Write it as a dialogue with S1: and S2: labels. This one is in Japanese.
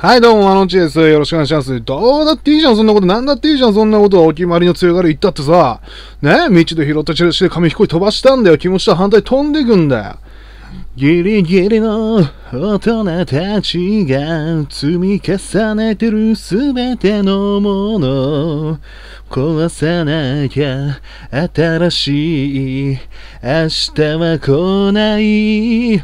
S1: はい、どうも、あのちです。よろしくお願いします。どうだっていいじゃん、そんなこと。なんだっていいじゃん、そんなこと。お決まりの強がり言ったってさ。ね道で拾ったチラシで紙飛行機飛ばしたんだよ。気持ちと反対飛んでくんだよ。ギリギリの大人たちが
S2: 積み重ねてるすべてのもの壊さなきゃ新しい明日は来ない